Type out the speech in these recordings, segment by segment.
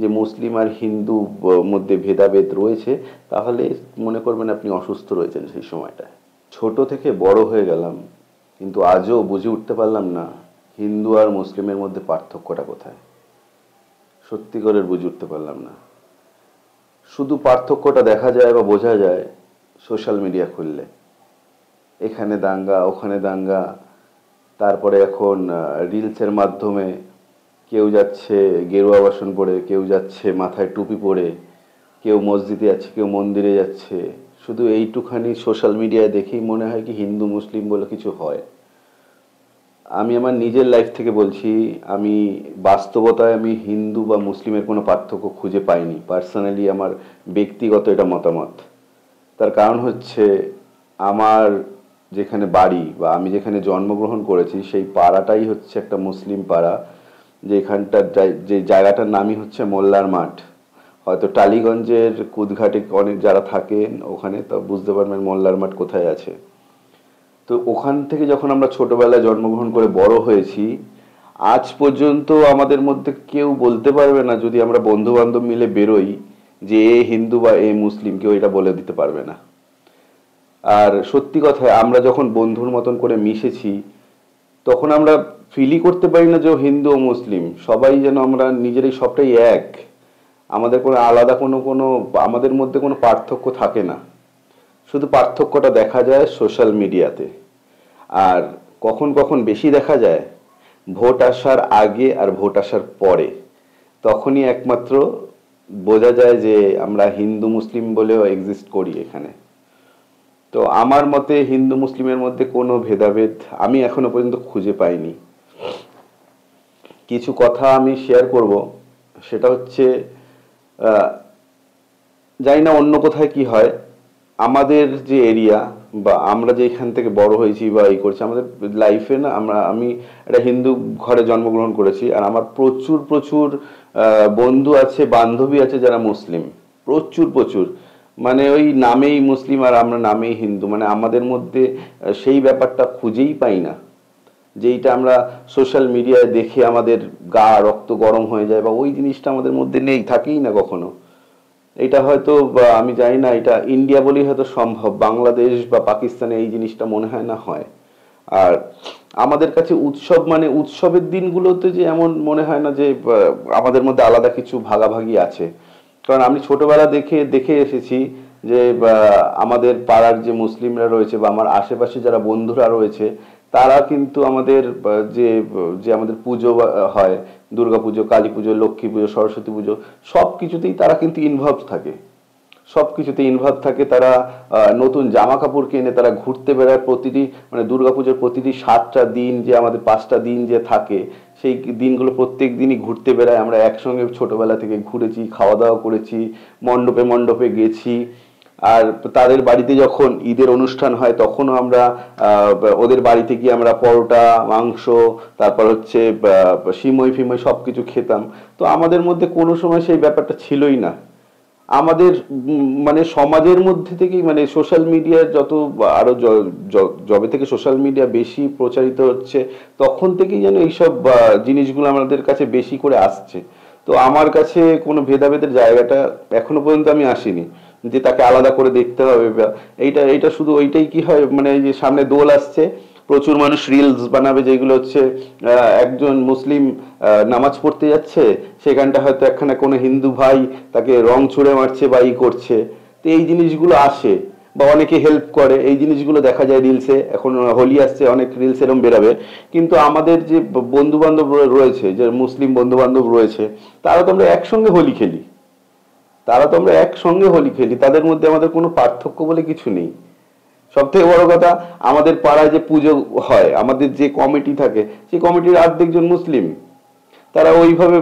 যে মুসলিম আর হিন্দু মধ্যে ভেদাভেদ রয়েছে তাহলে মনে করবেন আপনি অসুস্থ রয়েছেন সেই সময়টা ছোট থেকে বড় হয়ে গেলাম কিন্তু আজও বুঝে উঠতে পারলাম না হিন্দু আর মুসলিমের মধ্যে পার্থক্যটা কোথায় সত্যি করে বুঝে উঠতে পারলাম না শুধু পার্থক্যটা দেখা যায় বা বোঝা যায় সোশ্যাল মিডিয়া খুললে এখানে দাঙ্গা ওখানে দাঙ্গা তারপরে এখন রিলসের মাধ্যমে কেউ যাচ্ছে গেরুয়া বাসন পরে কেউ যাচ্ছে মাথায় টুপি পরে কেউ মসজিদে যাচ্ছে কেউ মন্দিরে যাচ্ছে শুধু এইটুখানি সোশ্যাল মিডিয়ায় দেখেই মনে হয় কি হিন্দু মুসলিম বলে কিছু হয় আমি আমার নিজের লাইফ থেকে বলছি আমি বাস্তবতায় আমি হিন্দু বা মুসলিমের কোনো পার্থক্য খুঁজে পাইনি পার্সোনালি আমার ব্যক্তিগত এটা মতামত তার কারণ হচ্ছে আমার যেখানে বাড়ি বা আমি যেখানে জন্মগ্রহণ করেছি সেই পাড়াটাই হচ্ছে একটা মুসলিম পাড়া যে এখানটার যে জায়গাটার নামই হচ্ছে মোল্লার মাঠ হয়তো টালিগঞ্জের কুদঘাটে অনেক যারা থাকেন ওখানে তা বুঝতে পারবেন মোল্লার মাঠ কোথায় আছে তো ওখান থেকে যখন আমরা ছোটবেলায় জন্মগ্রহণ করে বড় হয়েছি আজ পর্যন্ত আমাদের মধ্যে কেউ বলতে পারবে না যদি আমরা বন্ধু বান্ধব মিলে বেরোই যে এ হিন্দু বা এ মুসলিম কেউ এটা বলে দিতে পারবে না আর সত্যি কথা আমরা যখন বন্ধুর মতন করে মিশেছি তখন আমরা ফিলই করতে পারি না যে হিন্দু ও মুসলিম সবাই যেন আমরা নিজেরাই সবটাই এক আমাদের কোনো আলাদা কোনো কোনো আমাদের মধ্যে কোনো পার্থক্য থাকে না শুধু পার্থক্যটা দেখা যায় সোশ্যাল মিডিয়াতে আর কখন কখন বেশি দেখা যায় ভোট আসার আগে আর ভোট আসার পরে তখনই একমাত্র বোঝা যায় যে আমরা হিন্দু মুসলিম বলেও এক্সিস্ট করি এখানে তো আমার মতে হিন্দু মুসলিমের মধ্যে কোনো ভেদাভেদ আমি এখনো পর্যন্ত খুঁজে পাইনি কিছু কথা আমি শেয়ার করব সেটা হচ্ছে জানি না অন্য কোথায় কি হয় আমাদের যে এরিয়া বা আমরা যে এখান থেকে বড় হয়েছি বা এই করছি আমাদের লাইফে না আমরা আমি একটা হিন্দু ঘরে জন্মগ্রহণ করেছি আর আমার প্রচুর প্রচুর বন্ধু আছে বান্ধবী আছে যারা মুসলিম প্রচুর প্রচুর মানে ওই নামেই মুসলিম আর আমরা নামেই হিন্দু মানে আমাদের মধ্যে সেই ব্যাপারটা খুঁজেই পাই না যে এইটা আমরা সোশ্যাল মিডিয়ায় দেখে আমাদের গা রক্ত গরম হয়ে যায় বা ওই জিনিসটা আমাদের মধ্যে নেই থাকেই না কখনো এটা হয়তো আমি জানি না এটা ইন্ডিয়া বলেই হয়তো সম্ভব বাংলাদেশ বা পাকিস্তানে এই জিনিসটা মনে হয় না হয় আর আমাদের কাছে উৎসব মানে উৎসবের দিনগুলোতে যে এমন মনে হয় না যে আমাদের মধ্যে আলাদা কিছু ভাগাভাগি আছে কারণ আমি ছোটবেলা দেখে দেখে এসেছি যে আমাদের পাড়ার যে মুসলিমরা রয়েছে বা আমার আশেপাশে যারা বন্ধুরা রয়েছে তারা কিন্তু আমাদের যে যে আমাদের পুজো হয় দুর্গা পুজো কালী পুজো লক্ষ্মী পুজো সরস্বতী পুজো সব কিছুতেই তারা কিন্তু ইনভলভ থাকে সব কিছুতে ইনভলভ থাকে তারা নতুন জামা কাপড় কিনে তারা ঘুরতে বেড়ায় প্রতিটি মানে দুর্গাপুজোর প্রতিটি সাতটা দিন যে আমাদের পাঁচটা দিন যে থাকে সেই দিনগুলো প্রত্যেক দিনই ঘুরতে বেড়ায় আমরা একসঙ্গে ছোটোবেলা থেকে ঘুরেছি খাওয়া দাওয়া করেছি মণ্ডপে মণ্ডপে গেছি আর তাদের বাড়িতে যখন ঈদের অনুষ্ঠান হয় তখনও আমরা ওদের বাড়িতে গিয়ে আমরা পরোটা মাংস তারপর হচ্ছে সিময় ফিময় সব কিছু খেতাম তো আমাদের মধ্যে কোনো সময় সেই ব্যাপারটা ছিলই না আমাদের মানে সমাজের মধ্যে থেকেই মানে সোশ্যাল মিডিয়ার যত আরো জবে থেকে সোশ্যাল মিডিয়া বেশি প্রচারিত হচ্ছে তখন থেকেই যেন এইসব জিনিসগুলো আমাদের কাছে বেশি করে আসছে তো আমার কাছে কোনো ভেদাভেদের জায়গাটা এখনো পর্যন্ত আমি আসিনি যে তাকে আলাদা করে দেখতে হবে এইটা এইটা শুধু ওইটাই কি হয় মানে যে সামনে দোল আসছে প্রচুর মানুষ রিলস বানাবে যেগুলো হচ্ছে একজন মুসলিম নামাজ পড়তে যাচ্ছে সেখানটা হয়তো একখানা কোনো হিন্দু ভাই তাকে রং ছুঁড়ে মারছে বা ই করছে তো এই জিনিসগুলো আসে বা অনেকে হেল্প করে এই জিনিসগুলো দেখা যায় রিলসে এখন হোলি আসছে অনেক রিলস এরম বেরাবে কিন্তু আমাদের যে বন্ধু বান্ধব রয়েছে যে মুসলিম বন্ধু বান্ধব রয়েছে তারা তো আমরা একসঙ্গে হোলি খেলি তারা তো আমরা একসঙ্গে হোলি খেলি তাদের মধ্যে আমাদের কোনো পার্থক্য বলে কিছু নেই সব থেকে বড় কথা আমাদের পাড়ায় যে পুজো হয় আমাদের যে কমিটি থাকে সেই কমিটির আর্ধেকজন মুসলিম তারা ওইভাবে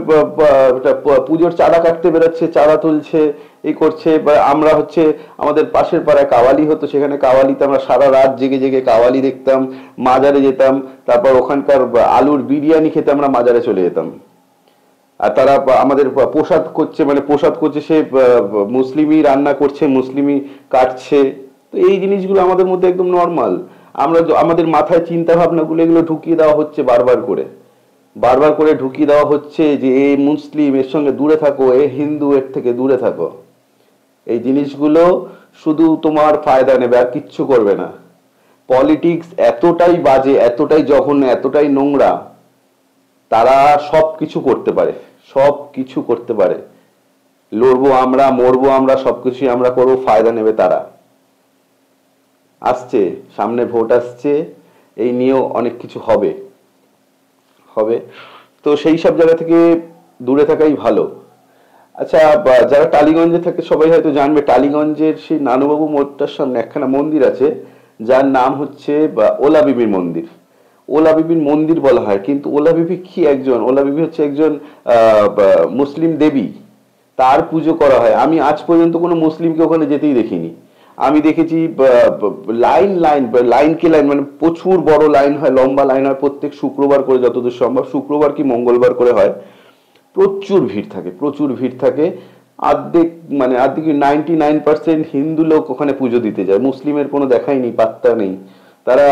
পুজোর চাঁদা কাটতে বেরোচ্ছে চাঁদা তুলছে এই করছে আমরা হচ্ছে আমাদের পাশের পাড়ায় কাওয়ালি হতো সেখানে কাওয়ালিতে আমরা সারা রাত জেগে জেগে কাওয়ালি দেখতাম মাজারে যেতাম তারপর ওখানকার আলুর বিরিয়ানি খেতে আমরা মাজারে চলে যেতাম আর তারা আমাদের প্রসাদ করছে মানে প্রসাদ করছে সে মুসলিমই রান্না করছে মুসলিমই কাটছে তো এই জিনিসগুলো আমাদের মধ্যে একদম নর্মাল আমরা আমাদের মাথায় চিন্তা ভাবনাগুলো এগুলো ঢুকিয়ে দেওয়া হচ্ছে বারবার করে বারবার করে ঢুকিয়ে দেওয়া হচ্ছে যে এ মুসলিম এর সঙ্গে দূরে থাকো এ হিন্দু এর থেকে দূরে থাকো এই জিনিসগুলো শুধু তোমার ফায়দা নেবে আর কিচ্ছু করবে না পলিটিক্স এতটাই বাজে এতটাই জঘন্য এতটাই নোংরা তারা সব কিছু করতে পারে সব কিছু করতে পারে লড়বো আমরা মরবো আমরা সবকিছুই আমরা করবো ফায়দা নেবে তারা আসছে সামনে ভোট আসছে এই নিয়েও অনেক কিছু হবে হবে তো সেই সব জায়গা থেকে দূরে থাকাই ভালো আচ্ছা যারা টালিগঞ্জে থাকে সবাই হয়তো জানবে টালিগঞ্জের সেই নানুবাবু মোড়টার সামনে একখানা মন্দির আছে যার নাম হচ্ছে ওলাবিবির মন্দির ওলাবিবির মন্দির বলা হয় কিন্তু ওলাবিবি কি একজন ওলাবিবি হচ্ছে একজন মুসলিম দেবী তার পুজো করা হয় আমি আজ পর্যন্ত কোনো মুসলিমকে ওখানে যেতেই দেখিনি আমি দেখেছি লাইন লাইন লাইন কি লাইন মানে প্রচুর বড় লাইন হয় লম্বা লাইন হয় প্রত্যেক শুক্রবার করে যতদূর সম্ভব শুক্রবার কি মঙ্গলবার করে হয় প্রচুর ভিড় থাকে প্রচুর ভিড় থাকে আর্ধেক মানে আর্ধেক নাইনটি নাইন পার্সেন্ট হিন্দু লোক ওখানে পুজো দিতে যায় মুসলিমের কোনো দেখাই নেই পাত্তা নেই তারা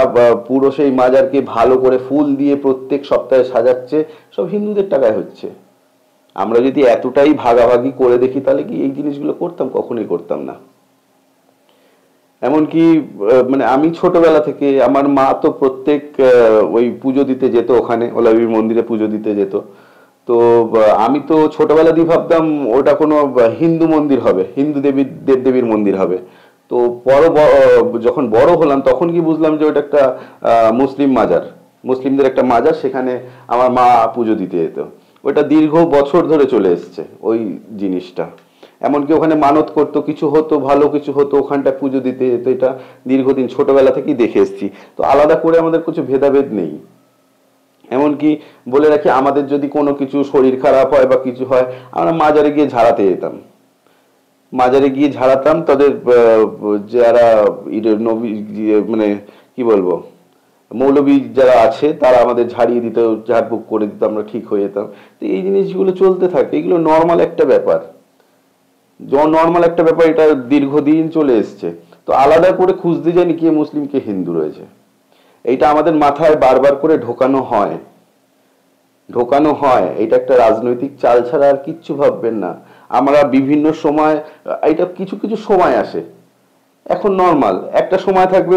পুরো সেই মাজারকে ভালো করে ফুল দিয়ে প্রত্যেক সপ্তাহে সাজাচ্ছে সব হিন্দুদের টাকায় হচ্ছে আমরা যদি এতটাই ভাগাভাগি করে দেখি তাহলে কি এই জিনিসগুলো করতাম কখনোই করতাম না এমনকি মানে আমি ছোটবেলা থেকে আমার মা তো প্রত্যেক ওই পুজো দিতে যেত ওখানে ওলাবির মন্দিরে পুজো দিতে যেত তো আমি তো ছোটবেলা দিয়ে ভাবতাম ওটা কোনো হিন্দু মন্দির হবে হিন্দু দেবীর দেবদেবীর মন্দির হবে তো বড় যখন বড় হলাম তখন কি বুঝলাম যে ওটা একটা মুসলিম মাজার মুসলিমদের একটা মাজার সেখানে আমার মা পুজো দিতে যেত ওটা দীর্ঘ বছর ধরে চলে এসছে ওই জিনিসটা এমনকি ওখানে মানত করতো কিছু হতো ভালো কিছু হতো ওখানটা পুজো দিতে যেত এটা দীর্ঘদিন ছোটবেলা থেকেই দেখে এসেছি তো আলাদা করে আমাদের কিছু ভেদাভেদ নেই এমনকি বলে রাখি আমাদের যদি কোনো কিছু শরীর খারাপ হয় বা কিছু হয় আমরা মাজারে গিয়ে ঝাড়াতে যেতাম মাজারে গিয়ে ঝাড়াতাম তাদের যারা নবী ইয়ে, মানে কি বলবো মৌলবী যারা আছে তারা আমাদের ঝাড়িয়ে দিত ঝাড়ফুক করে দিত আমরা ঠিক হয়ে যেতাম তো এই জিনিসগুলো চলতে থাকে এগুলো নর্মাল একটা ব্যাপার নর্মাল একটা ব্যাপার এটা দীর্ঘদিন চলে এসছে তো আলাদা করে খুঁজতে যায়নি কে মুসলিম কে হিন্দু রয়েছে এইটা আমাদের মাথায় বারবার করে ঢোকানো হয় ঢোকানো হয় এটা একটা রাজনৈতিক চাল ছাড়া আর কিচ্ছু ভাববেন না আমরা বিভিন্ন সময় এটা কিছু কিছু সময় আসে এখন নর্মাল একটা সময় থাকবে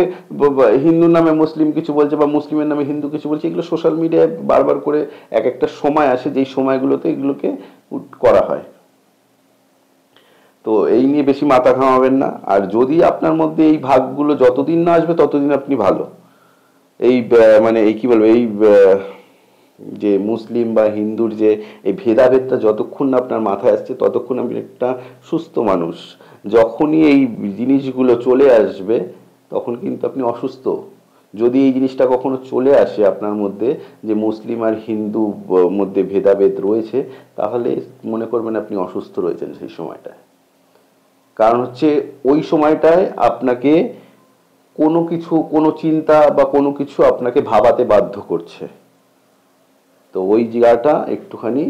হিন্দুর নামে মুসলিম কিছু বলছে বা মুসলিমের নামে হিন্দু কিছু বলছে এগুলো সোশ্যাল মিডিয়ায় বারবার করে এক একটা সময় আসে যেই সময়গুলোতে এগুলোকে করা হয় তো এই নিয়ে বেশি মাথা ঘামাবেন না আর যদি আপনার মধ্যে এই ভাগগুলো যতদিন না আসবে ততদিন আপনি ভালো এই মানে এই কি বলবো এই যে মুসলিম বা হিন্দুর যে এই ভেদাভেদটা যতক্ষণ না আপনার মাথায় আসছে ততক্ষণ আপনি একটা সুস্থ মানুষ যখনই এই জিনিসগুলো চলে আসবে তখন কিন্তু আপনি অসুস্থ যদি এই জিনিসটা কখনো চলে আসে আপনার মধ্যে যে মুসলিম আর হিন্দু মধ্যে ভেদাভেদ রয়েছে তাহলে মনে করবেন আপনি অসুস্থ রয়েছেন সেই সময়টায় কারণ হচ্ছে ওই সময়টায় আপনাকে কোনো কিছু কোনো চিন্তা বা কোনো কিছু আপনাকে ভাবাতে বাধ্য করছে তো ওই জায়গাটা একটুখানি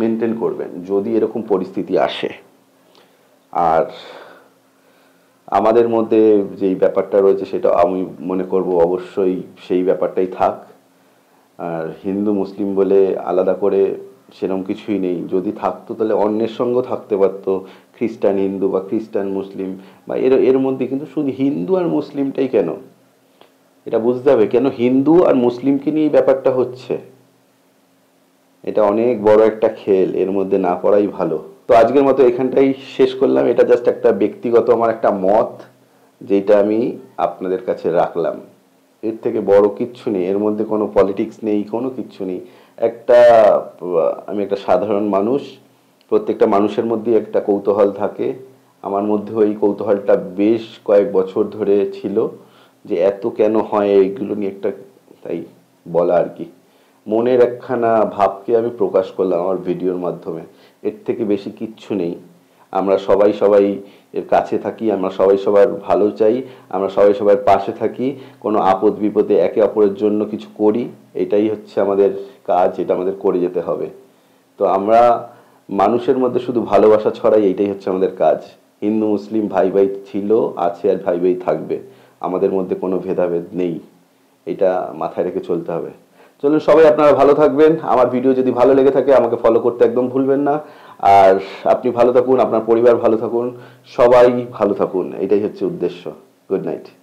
মেনটেন করবেন যদি এরকম পরিস্থিতি আসে আর আমাদের মধ্যে যেই ব্যাপারটা রয়েছে সেটা আমি মনে করব অবশ্যই সেই ব্যাপারটাই থাক আর হিন্দু মুসলিম বলে আলাদা করে সেরম কিছুই নেই যদি থাকতো তাহলে অন্যের সঙ্গ থাকতে পারতো খ্রিস্টান হিন্দু বা খ্রিস্টান মুসলিম বা এর এর মধ্যে কিন্তু শুধু হিন্দু আর মুসলিমটাই কেন এটা বুঝতে হবে কেন হিন্দু আর মুসলিমকে নিয়ে ব্যাপারটা হচ্ছে এটা অনেক বড় একটা খেল এর মধ্যে না পড়াই ভালো তো আজকের মতো এখানটাই শেষ করলাম এটা জাস্ট একটা ব্যক্তিগত আমার একটা মত যেটা আমি আপনাদের কাছে রাখলাম এর থেকে বড় কিচ্ছু নেই এর মধ্যে কোনো পলিটিক্স নেই কোনো কিচ্ছু নেই একটা আমি একটা সাধারণ মানুষ প্রত্যেকটা মানুষের মধ্যে একটা কৌতূহল থাকে আমার মধ্যে ওই কৌতূহলটা বেশ কয়েক বছর ধরে ছিল যে এত কেন হয় এইগুলো নিয়ে একটা তাই বলা আর কি মনের একখানা ভাবকে আমি প্রকাশ করলাম আমার ভিডিওর মাধ্যমে এর থেকে বেশি কিচ্ছু নেই আমরা সবাই সবাই এর কাছে থাকি আমরা সবাই সবার ভালো চাই আমরা সবাই সবার পাশে থাকি কোনো আপদ বিপদে একে অপরের জন্য কিছু করি এটাই হচ্ছে আমাদের কাজ এটা আমাদের করে যেতে হবে তো আমরা মানুষের মধ্যে শুধু ভালোবাসা ছড়াই এইটাই হচ্ছে আমাদের কাজ হিন্দু মুসলিম ভাই ভাই ছিল আছে আর ভাই ভাই থাকবে আমাদের মধ্যে কোনো ভেদাভেদ নেই এটা মাথায় রেখে চলতে হবে চলুন সবাই আপনারা ভালো থাকবেন আমার ভিডিও যদি ভালো লেগে থাকে আমাকে ফলো করতে একদম ভুলবেন না আর আপনি ভালো থাকুন আপনার পরিবার ভালো থাকুন সবাই ভালো থাকুন এটাই হচ্ছে উদ্দেশ্য গুড নাইট